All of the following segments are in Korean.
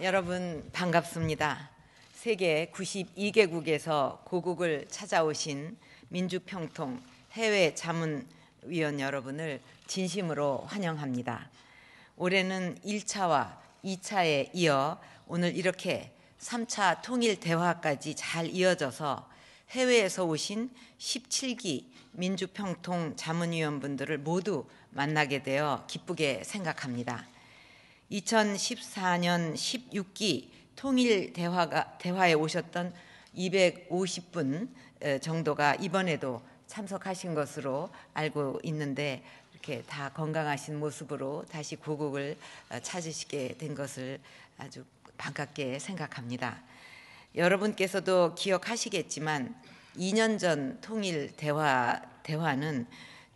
여러분 반갑습니다. 세계 92개국에서 고국을 찾아오신 민주평통 해외 자문위원 여러분을 진심으로 환영합니다. 올해는 1차와 2차에 이어 오늘 이렇게 3차 통일 대화까지 잘 이어져서 해외에서 오신 17기 민주평통 자문위원분들을 모두 만나게 되어 기쁘게 생각합니다. 2014년 16기 통일 대화가 대화에 오셨던 250분 정도가 이번에도 참석하신 것으로 알고 있는데 이렇게 다 건강하신 모습으로 다시 고국을 어, 찾으시게 된 것을 아주 반갑게 생각합니다. 여러분께서도 기억하시겠지만 2년 전 통일 대화 대화는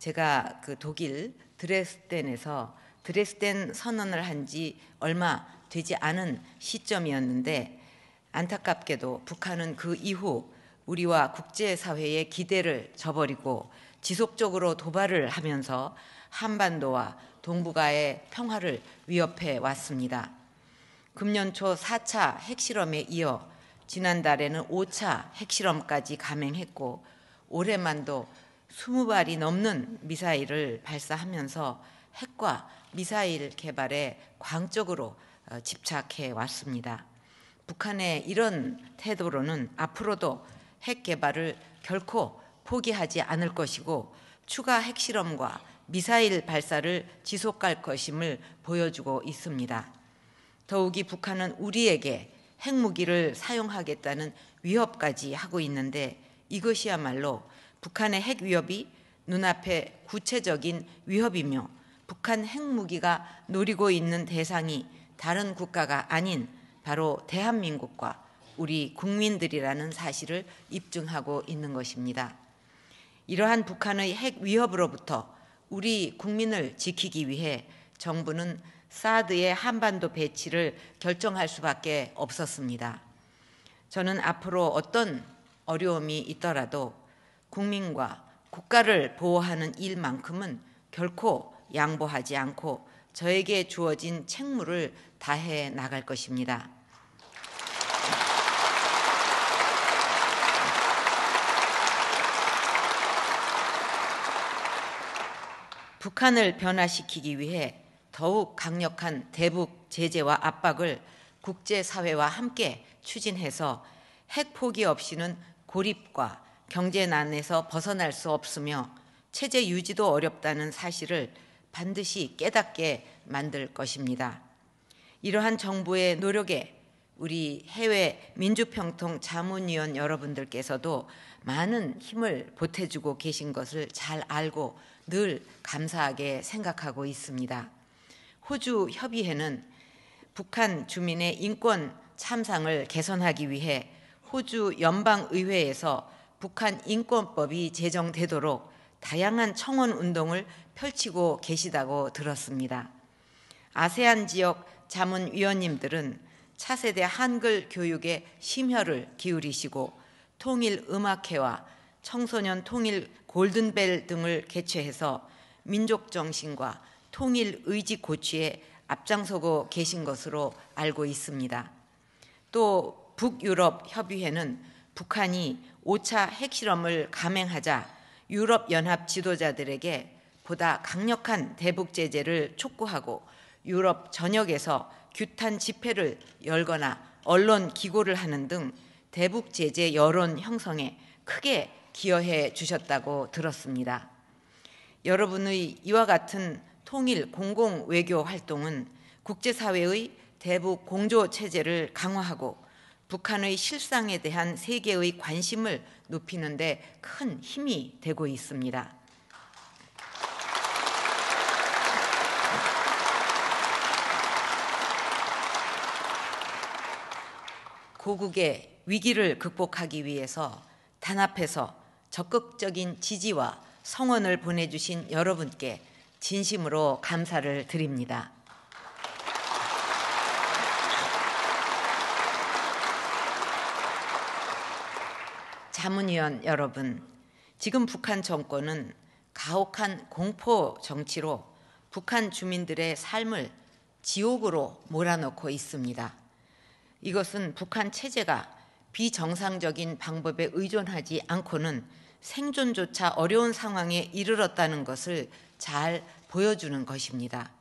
제가 그 독일 드레스덴에서 드레스덴 선언을 한 지 얼마 되지 않은 시점이었는데 안타깝게도 북한은 그 이후 우리와 국제사회의 기대를 저버리고 지속적으로 도발을 하면서 한반도와 동북아의 평화를 위협해 왔습니다. 금년 초 4차 핵실험에 이어 지난달에는 5차 핵실험까지 감행했고 올해만도 20발이 넘는 미사일을 발사하면서 핵과 미사일 개발에 광적으로 어, 집착해 왔습니다. 북한의 이런 태도로는 앞으로도 핵 개발을 결코 포기하지 않을 것이고 추가 핵실험과 미사일 발사를 지속할 것임을 보여주고 있습니다. 더욱이 북한은 우리에게 핵무기를 사용하겠다는 위협까지 하고 있는데 이것이야말로 북한의 핵 위협이 눈앞에 구체적인 위협이며 북한 핵무기가 노리고 있는 대상이 다른 국가가 아닌 바로 대한민국과 우리 국민들이라는 사실을 입증하고 있는 것입니다. 이러한 북한의 핵 위협으로부터 우리 국민을 지키기 위해 정부는 사드의 한반도 배치를 결정할 수밖에 없었습니다. 저는 앞으로 어떤 어려움이 있더라도 국민과 국가를 보호하는 일만큼은 결코 양보하지 않고 저에게 주어진 책무를 다해 나갈 것입니다. 북한을 변화시키기 위해 더욱 강력한 대북 제재와 압박을 국제사회와 함께 추진해서 핵 포기 없이는 고립과 경제난에서 벗어날 수 없으며 체제 유지도 어렵다는 사실을 반드시 깨닫게 만들 것입니다. 이러한 정부의 노력에 우리 해외 민주평통 자문위원 여러분들께서도 많은 힘을 보태주고 계신 것을 잘 알고 늘 감사하게 생각하고 있습니다. 호주 협의회는 북한 주민의 인권 참상을 개선하기 위해 호주 연방의회에서 북한 인권법이 제정되도록 다양한 청원 운동을 펼치고 계시다고 들었습니다. 아세안 지역 자문위원님들은 차세대 한글 교육에 심혈을 기울이시고 통일 음악회와 청소년 통일 골든벨 등을 개최해서 민족 정신과 통일 의지 고취에 앞장서고 계신 것으로 알고 있습니다. 또 북유럽 협의회는 북한이 5차 핵실험을 감행하자 유럽연합 지도자들에게 보다 강력한 대북 제재를 촉구하고 유럽 전역에서 규탄 집회를 열거나 언론 기고를 하는 등 대북 제재 여론 형성에 크게 기여해 주셨다고 들었습니다. 여러분의 이와 같은 통일 공공 외교 활동은 국제사회의 대북 공조 체제를 강화하고 북한의 실상에 대한 세계의 관심을 높이는 데큰 힘이 되고 있습니다. 고국의 위기를 극복하기 위해서 단합해서 적극적인 지지와 성원을 보내주신 여러분께 진심으로 감사를 드립니다. 자문위원 여러분, 지금 북한 정권은 가혹한 공포 정치로 북한 주민들의 삶을 지옥으로 몰아넣고 있습니다. 이것은 북한 체제가 비정상적인 방법에 의존하지 않고는 생존조차 어려운 상황에 이르렀다는 것을 잘 보여주는 것입니다.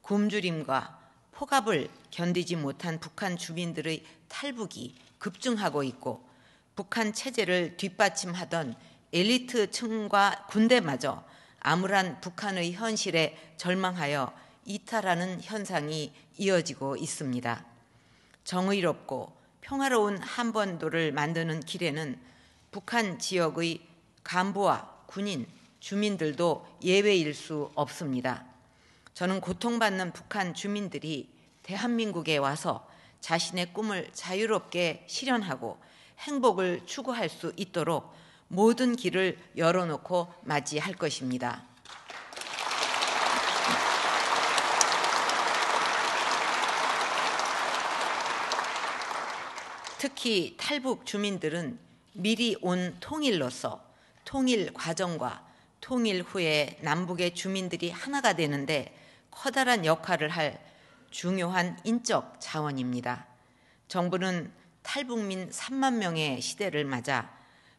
굶주림과 포갑을 견디지 못한 북한 주민들의 탈북이 급증하고 있고 북한 체제를 뒷받침하던 엘리트층과 군대마저 암울한 북한의 현실에 절망하여 이탈하는 현상이 이어지고 있습니다. 정의롭고 평화로운 한반도를 만드는 길에는 북한 지역의 간부와 군인, 주민들도 예외일 수 없습니다. 저는 고통받는 북한 주민들이 대한민국에 와서 자신의 꿈을 자유롭게 실현하고 행복을 추구할 수 있도록 모든 길을 열어놓고 맞이할 것입니다. 특히 탈북 주민들은 미리 온 통일로서 통일 과정과 통일 후에 남북의 주민들이 하나가 되는데 커다란 역할을 할 중요한 인적 자원입니다. 정부는 탈북민 3만 명의 시대를 맞아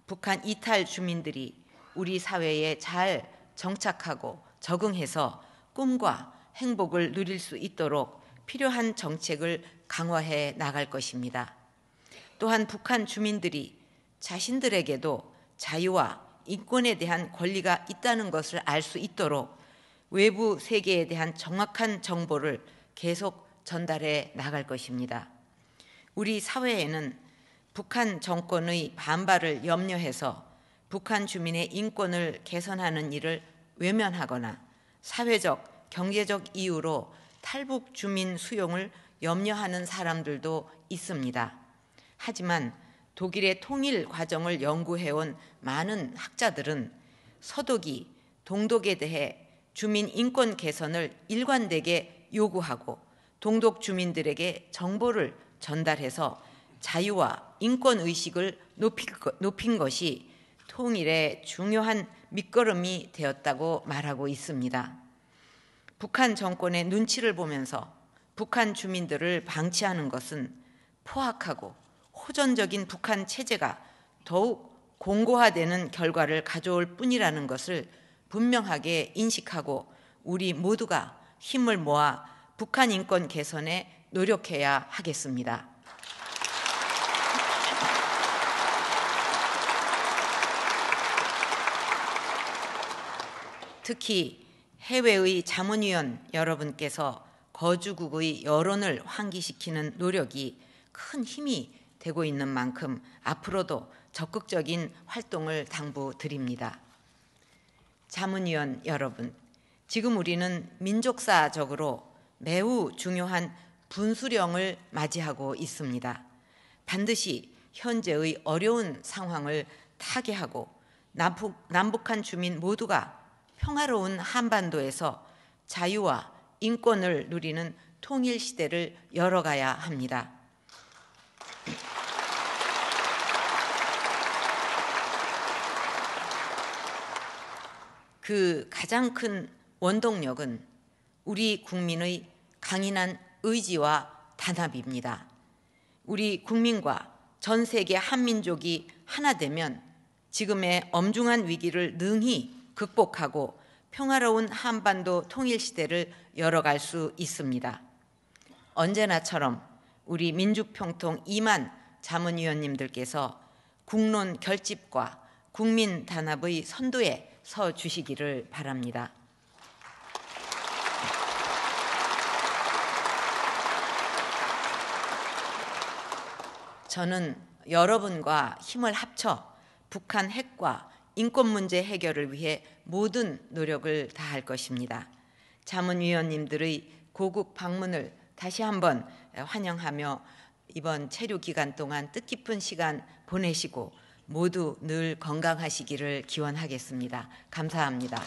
북한 이탈 주민들이 우리 사회에 잘 정착하고 적응해서 꿈과 행복을 누릴 수 있도록 필요한 정책을 강화해 나갈 것입니다. 또한 북한 주민들이 자신들에게도 자유와 인권에 대한 권리가 있다는 것을 알 수 있도록 외부 세계에 대한 정확한 정보를 계속 전달해 나갈 것입니다. 우리 사회에는 북한 정권의 반발을 염려해서 북한 주민의 인권을 개선하는 일을 외면하거나 사회적, 경제적 이유로 탈북 주민 수용을 염려하는 사람들도 있습니다. 하지만 독일의 통일 과정을 연구해온 많은 학자들은 서독이 동독에 대해 주민 인권 개선을 일관되게 요구하고 동독 주민들에게 정보를 전달해서 자유와 인권 의식을 높인 것이 통일의 중요한 밑거름이 되었다고 말하고 있습니다. 북한 정권의 눈치를 보면서 북한 주민들을 방치하는 것은 포악하고 호전적인 북한 체제가 더욱 공고화되는 결과를 가져올 뿐이라는 것을 분명하게 인식하고 우리 모두가 힘을 모아 북한 인권 개선에 노력해야 하겠습니다. 특히 해외의 자문위원 여러분께서 거주국의 여론을 환기시키는 노력이 큰 힘이 되고 있는 만큼 앞으로도 적극적인 활동을 당부드립니다. 자문위원 여러분, 지금 우리는 민족사적으로 매우 중요한 분수령을 맞이하고 있습니다. 반드시 현재의 어려운 상황을 타개하고 남북, 남북한 주민 모두가 평화로운 한반도에서 자유와 인권을 누리는 통일 시대를 열어가야 합니다. 그 가장 큰 원동력은 우리 국민의 강인한 의지와 단합입니다. 우리 국민과 전 세계 한민족이 하나 되면 지금의 엄중한 위기를 능히 극복하고 평화로운 한반도 통일 시대를 열어갈 수 있습니다. 언제나처럼 우리 민주평통 2만 자문위원님들께서 국론 결집과 국민 단합의 선두에 서 주시기를 바랍니다. 저는 여러분과 힘을 합쳐 북한 핵과 인권 문제 해결을 위해 모든 노력을 다할 것입니다. 자문위원님들의 고국 방문을 다시 한번 환영하며 이번 체류 기간 동안 뜻깊은 시간 보내시고 모두 늘 건강하시기를 기원하겠습니다. 감사합니다.